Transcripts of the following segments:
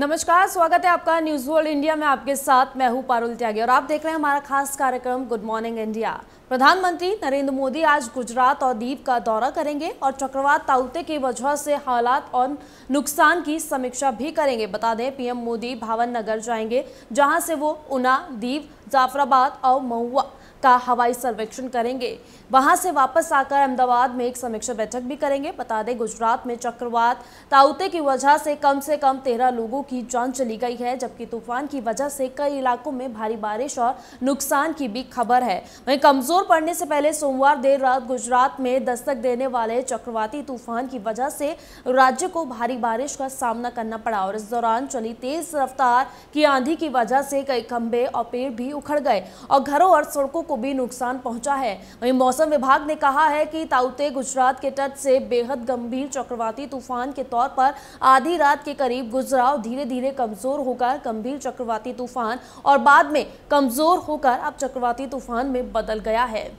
नमस्कार स्वागत है आपका न्यूज वर्ल्ड इंडिया में आपके साथ मैं हूं पारुल त्यागी और आप देख रहे हैं हमारा खास कार्यक्रम गुड मॉर्निंग इंडिया प्रधानमंत्री नरेंद्र मोदी आज गुजरात और द्वीप का दौरा करेंगे और चक्रवात ताउते की वजह से हालात और नुकसान की समीक्षा भी करेंगे बता दें पीएम मोदी भावन नगर जाएंगे जहां से वो ऊना दीप जाफराबाद और महुआ का हवाई सर्वेक्षण करेंगे वहां से वापस आकर अहमदाबाद में एक समीक्षा बैठक भी करेंगे बता दें गुजरात में चक्रवात ताउते की वजह से कम से कम तेरह लोगों की जान चली गई है जबकि तूफान की वजह से कई इलाकों में भारी बारिश और नुकसान की भी खबर है वहीं कमजोर पड़ने से पहले सोमवार देर रात गुजरात में दस्तक देने वाले चक्रवाती तूफान की वजह से राज्य को भारी बारिश का सामना करना पड़ा और इस दौरान चली तेज रफ्तार की आंधी की वजह से कई खंबे और पेड़ भी उखड़ गए और घरों और सड़कों को भी नुकसान पहुंचा है वहीं मौसम विभाग ने कहा है कि ताउते गुजरात के तट से बेहद गंभीर चक्रवाती तूफान के तौर पर आधी रात के करीब गुजराव धीरे धीरे कमजोर होकर गंभीर चक्रवाती तूफान और बाद में कमजोर होकर अब चक्रवाती तूफान में बदल गया है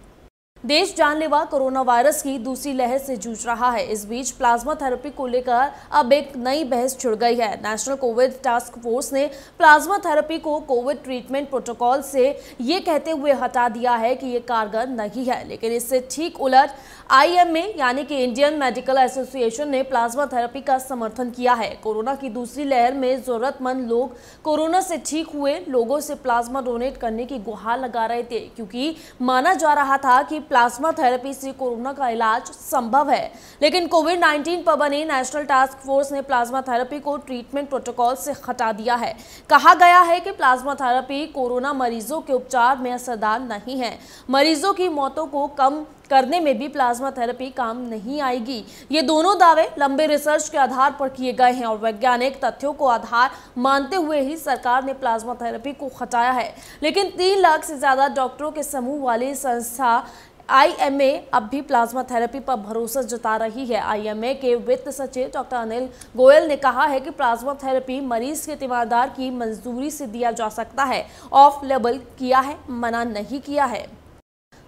देश जानलेवा कोरोना वायरस की दूसरी लहर से जूझ रहा है इस बीच प्लाज्मा थेरेपी को लेकर अब एक नई बहस छिड़ गई है नेशनल कोविड टास्क फोर्स ने प्लाज्मा थेरेपी को कोविड ट्रीटमेंट प्रोटोकॉल से ये कहते हुए हटा दिया है कि ये कारगर नहीं है लेकिन इससे ठीक उलट आईएमए यानी कि इंडियन मेडिकल एसोसिएशन ने प्लाज्मा थेरेपी का समर्थन किया है कोरोना की दूसरी लहर में जरूरतमंद लोग कोरोना से ठीक हुए लोगों से प्लाज्मा डोनेट करने की गुहार लगा रहे थे क्योंकि माना जा रहा था कि प्लाज्मा थेरेपी से कोरोना का इलाज संभव है लेकिन कोविड 19 पर बने नेशनल टास्क फोर्स ने प्लाज्मा थेरेपी को ट्रीटमेंट प्रोटोकॉल से हटा दिया है कहा गया है कि प्लाज्मा थेरेपी कोरोना मरीजों के उपचार में असरदार नहीं है मरीजों की मौतों को कम करने में भी प्लाज्मा थेरेपी काम नहीं आएगी ये दोनों दावे लंबे रिसर्च के आधार पर किए गए हैं और वैज्ञानिक तथ्यों को आधार मानते हुए ही सरकार ने प्लाज्मा थेरेपी को हटाया है लेकिन तीन लाख से ज़्यादा डॉक्टरों के समूह वाली संस्था आईएमए अब भी प्लाज्मा थेरेपी पर भरोसा जता रही है आईएमए के वित्त सचिव डॉक्टर अनिल गोयल ने कहा है कि प्लाज्मा थेरेपी मरीज के तीमारदार की मंजूरी से दिया जा सकता है ऑफ लेबल किया है मना नहीं किया है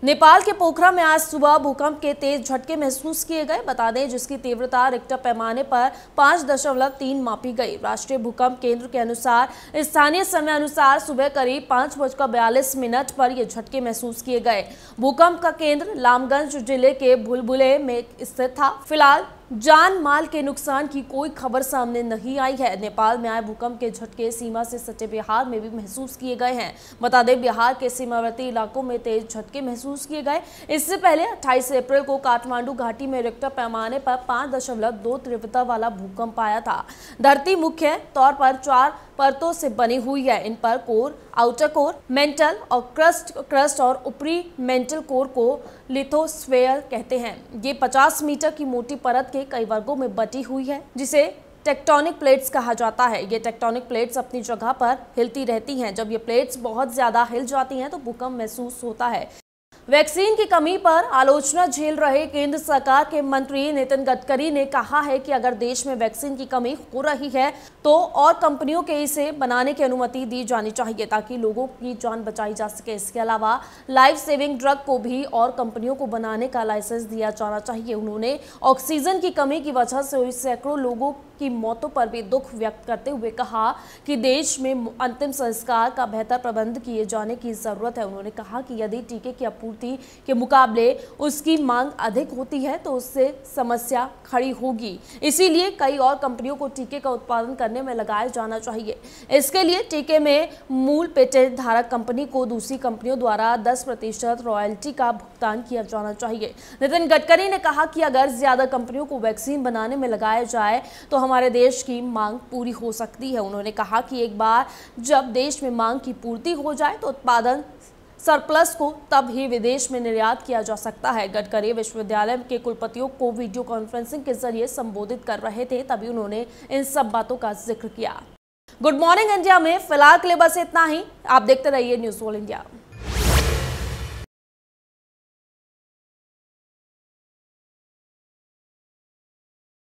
नेपाल के पोखरा में आज सुबह भूकंप के तेज झटके महसूस किए गए बता दें जिसकी तीव्रता रिक्टर पैमाने पर पाँच दशमलव तीन मापी गई राष्ट्रीय भूकंप केंद्र के अनुसार स्थानीय समय अनुसार सुबह करीब पाँच बजकर बयालीस मिनट पर ये झटके महसूस किए गए भूकंप का केंद्र लामगंज जिले के भुलबुले में स्थित था फिलहाल जान माल के नुकसान की कोई खबर सामने नहीं आई है नेपाल में आए भूकंप के झटके सीमा से सटे बिहार में भी महसूस किए गए हैं बता दें बिहार के सीमावर्ती इलाकों में तेज झटके महसूस किए गए इससे पहले 28 अप्रैल को काठमांडू घाटी में रिक्टर पैमाने पर पांच दशमलव दो तीव्रता वाला भूकंप आया था धरती मुख्य तौर पर चार परतों से बनी हुई है इन पर कोर आउटर कोर मेंटल और क्रस्ट क्रस्ट और ऊपरी मेंटल कोर को लिथोस्फेयर कहते हैं ये 50 मीटर की मोटी परत के कई वर्गों में बटी हुई है जिसे टेक्टोनिक प्लेट्स कहा जाता है ये टेक्टोनिक प्लेट्स अपनी जगह पर हिलती रहती हैं जब ये प्लेट्स बहुत ज़्यादा हिल जाती हैं तो भूकंप महसूस होता है वैक्सीन की कमी पर आलोचना झेल रहे केंद्र सरकार के मंत्री नितिन गडकरी ने कहा है कि अगर देश में वैक्सीन की कमी हो रही है तो और कंपनियों के इसे बनाने की अनुमति दी जानी चाहिए ताकि लोगों की जान बचाई जा सके इसके अलावा लाइफ सेविंग ड्रग को भी और कंपनियों को बनाने का लाइसेंस दिया जाना चाहिए उन्होंने ऑक्सीजन की कमी की वजह से हुई सैकड़ों लोगों की मौतों पर भी दुख व्यक्त करते हुए कहा कि देश में अंतिम संस्कार का बेहतर प्रबंध किए जाने की जरूरत है उन्होंने कहा कि यदि टीके की आपूर्ति स्थिति के मुकाबले उसकी मांग अधिक होती है तो उससे समस्या खड़ी होगी इसीलिए कई और कंपनियों को टीके का उत्पादन करने में लगाया जाना चाहिए इसके लिए टीके में मूल पेटेंट धारक कंपनी को दूसरी कंपनियों द्वारा दस प्रतिशत रॉयल्टी का भुगतान किया जाना चाहिए नितिन गडकरी ने कहा कि अगर ज्यादा कंपनियों को वैक्सीन बनाने में लगाया जाए तो हमारे देश की मांग पूरी हो सकती है उन्होंने कहा कि एक बार जब देश में मांग की पूर्ति हो जाए तो उत्पादन सरप्लस को तब ही विदेश में निर्यात किया जा सकता है गडकरी विश्वविद्यालय के कुलपतियों को वीडियो कॉन्फ्रेंसिंग के जरिए संबोधित कर रहे थे तभी उन्होंने इन सब बातों का जिक्र किया गुड मॉर्निंग इंडिया में फिलहाल के लिए बस इतना ही आप देखते रहिए न्यूज ऑल इंडिया